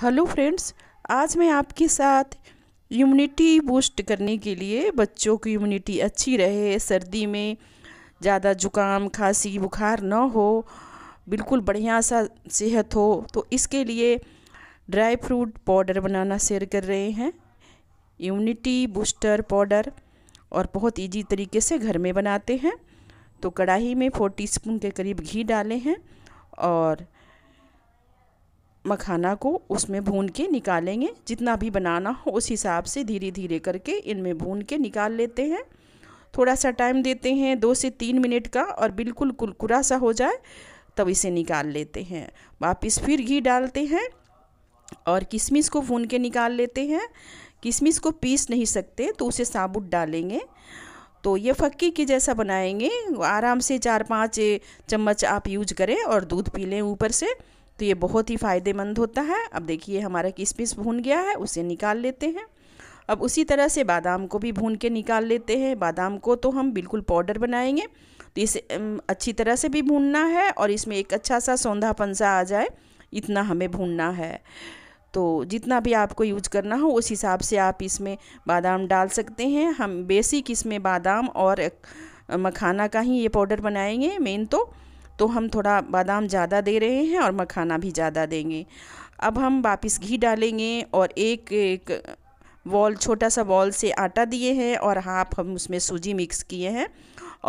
hello friends आज मैं आपके साथ इम्यूनिटी बूस्ट करने के लिए बच्चों की इम्यूनिटी अच्छी रहे सर्दी में ज़्यादा जुकाम खांसी बुखार ना हो बिल्कुल बढ़िया सा सेहत हो तो इसके लिए ड्राई फ्रूट पाउडर बनाना शेयर कर रहे हैं इम्यूनिटी बूस्टर पाउडर और बहुत इजी तरीके से घर में बनाते हैं तो कढ़ाई में फोर स्पून के करीब घी डाले हैं और मखाना को उसमें भून के निकालेंगे जितना भी बनाना हो उस हिसाब से धीरे धीरे करके इनमें भून के निकाल लेते हैं थोड़ा सा टाइम देते हैं दो से तीन मिनट का और बिल्कुल कुरकुरा सा हो जाए तब इसे निकाल लेते हैं वापस फिर घी डालते हैं और किशमिश को भून के निकाल लेते हैं किशमिश को पीस नहीं सकते तो उसे साबुत डालेंगे तो ये फक्की के जैसा बनाएंगे आराम से चार पाँच चम्मच आप यूज करें और दूध पी लें ऊपर से तो ये बहुत ही फ़ायदेमंद होता है अब देखिए हमारा पीस भून गया है उसे निकाल लेते हैं अब उसी तरह से बादाम को भी भून के निकाल लेते हैं बादाम को तो हम बिल्कुल पाउडर बनाएंगे तो इसे अच्छी तरह से भी भूनना है और इसमें एक अच्छा सा सौंधापन सा आ जाए इतना हमें भूनना है तो जितना भी आपको यूज करना हो उस हिसाब से आप इसमें बादाम डाल सकते हैं हम बेसिक इसमें बादाम और मखाना का ही ये पाउडर बनाएंगे मेन तो तो हम थोड़ा बादाम ज़्यादा दे रहे हैं और मखाना भी ज़्यादा देंगे अब हम वापस घी डालेंगे और एक एक वॉल छोटा सा वॉल से आटा दिए हैं और हाफ हम उसमें सूजी मिक्स किए हैं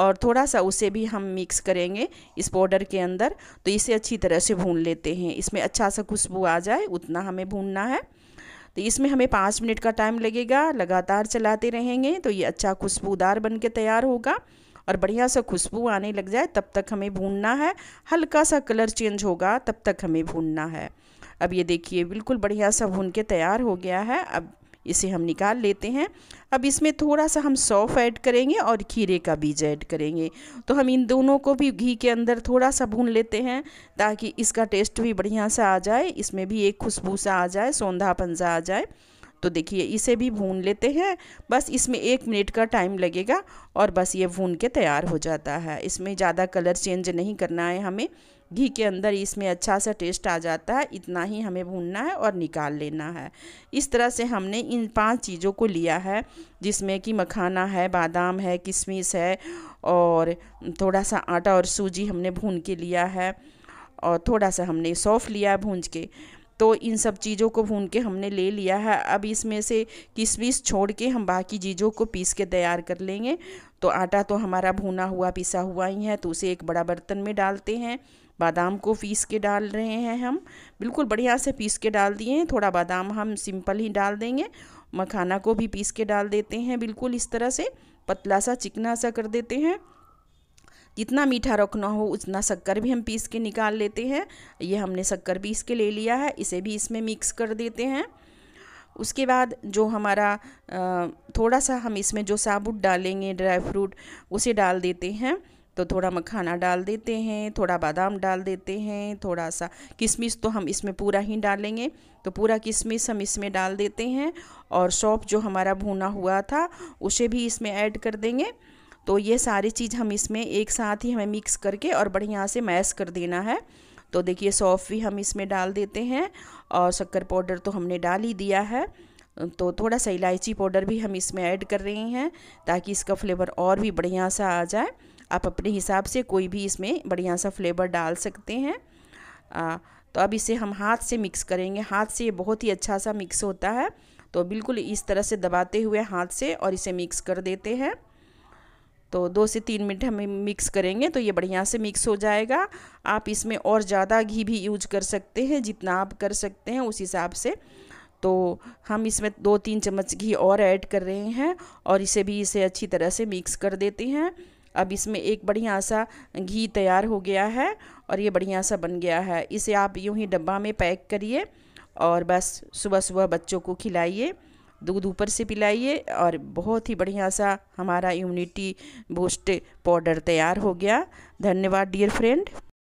और थोड़ा सा उसे भी हम मिक्स करेंगे इस पाउडर के अंदर तो इसे अच्छी तरह से भून लेते हैं इसमें अच्छा सा खुशबू आ जाए उतना हमें भूनना है तो इसमें हमें पाँच मिनट का टाइम लगेगा लगातार चलाते रहेंगे तो ये अच्छा खुशबूदार बन के तैयार होगा और बढ़िया सा खुशबू आने लग जाए तब तक हमें भूनना है हल्का सा कलर चेंज होगा तब तक हमें भूनना है अब ये देखिए बिल्कुल बढ़िया सा भून के तैयार हो गया है अब इसे हम निकाल लेते हैं अब इसमें थोड़ा सा हम सौफ ऐड करेंगे और खीरे का बीज ऐड करेंगे तो हम इन दोनों को भी घी के अंदर थोड़ा सा भून लेते हैं ताकि इसका टेस्ट भी बढ़िया सा आ जाए इसमें भी एक खुशबू सा आ जाए सौंधापन सा आ जाए तो देखिए इसे भी भून लेते हैं बस इसमें एक मिनट का टाइम लगेगा और बस ये भून के तैयार हो जाता है इसमें ज़्यादा कलर चेंज नहीं करना है हमें घी के अंदर इसमें अच्छा सा टेस्ट आ जाता है इतना ही हमें भूनना है और निकाल लेना है इस तरह से हमने इन पांच चीज़ों को लिया है जिसमें कि मखाना है बादाम है किशमिश है और थोड़ा सा आटा और सूजी हमने भून के लिया है और थोड़ा सा हमने सौफ़ लिया है भूंज के तो इन सब चीज़ों को भून के हमने ले लिया है अब इसमें से किसमिस छोड़ के हम बाकी चीज़ों को पीस के तैयार कर लेंगे तो आटा तो हमारा भुना हुआ पिसा हुआ ही है तो उसे एक बड़ा बर्तन में डालते हैं बादाम को पीस के डाल रहे हैं हम बिल्कुल बढ़िया से पीस के डाल दिए हैं थोड़ा बादाम हम सिंपल ही डाल देंगे मखाना को भी पीस के डाल देते हैं बिल्कुल इस तरह से पतला सा चिकना सा कर देते हैं जितना मीठा रखना हो उतना शक्कर भी हम पीस के निकाल लेते हैं ये हमने शक्कर पीस के ले लिया है इसे भी इसमें मिक्स कर देते हैं उसके बाद जो हमारा थोड़ा सा हम इसमें जो साबुत डालेंगे ड्राई फ्रूट उसे डाल देते हैं तो थोड़ा मखाना डाल देते हैं थोड़ा बादाम डाल देते हैं थोड़ा सा किशमिश तो हम इसमें पूरा ही डालेंगे तो पूरा किशमिश हम इसमें डाल देते हैं और सौंफ जो हमारा भुना हुआ था उसे भी इसमें ऐड कर देंगे तो ये सारी चीज़ हम इसमें एक साथ ही हमें मिक्स करके और बढ़िया से मैश कर देना है तो देखिए सौफ भी हम इसमें डाल देते हैं और शक्कर पाउडर तो हमने डाल ही दिया है तो थोड़ा सा इलायची पाउडर भी हम इसमें ऐड कर रहे हैं ताकि इसका फ्लेवर और भी बढ़िया सा आ जाए आप अपने हिसाब से कोई भी इसमें बढ़िया सा फ्लेवर डाल सकते हैं आ, तो अब इसे हम हाथ से मिक्स करेंगे हाथ से ये बहुत ही अच्छा सा मिक्स होता है तो बिल्कुल इस तरह से दबाते हुए हाथ से और इसे मिक्स कर देते हैं तो दो से तीन मिनट हम मिक्स करेंगे तो ये बढ़िया से मिक्स हो जाएगा आप इसमें और ज़्यादा घी भी यूज कर सकते हैं जितना आप कर सकते हैं उस हिसाब से तो हम इसमें दो तीन चम्मच घी और ऐड कर रहे हैं और इसे भी इसे अच्छी तरह से मिक्स कर देते हैं अब इसमें एक बढ़िया सा घी तैयार हो गया है और ये बढ़िया सा बन गया है इसे आप यूँ ही डब्बा में पैक करिए और बस सुबह सुबह बच्चों को खिलाइए दूध ऊपर से पिलाइए और बहुत ही बढ़िया सा हमारा इम्यूनिटी बूस्ट पाउडर तैयार हो गया धन्यवाद डियर फ्रेंड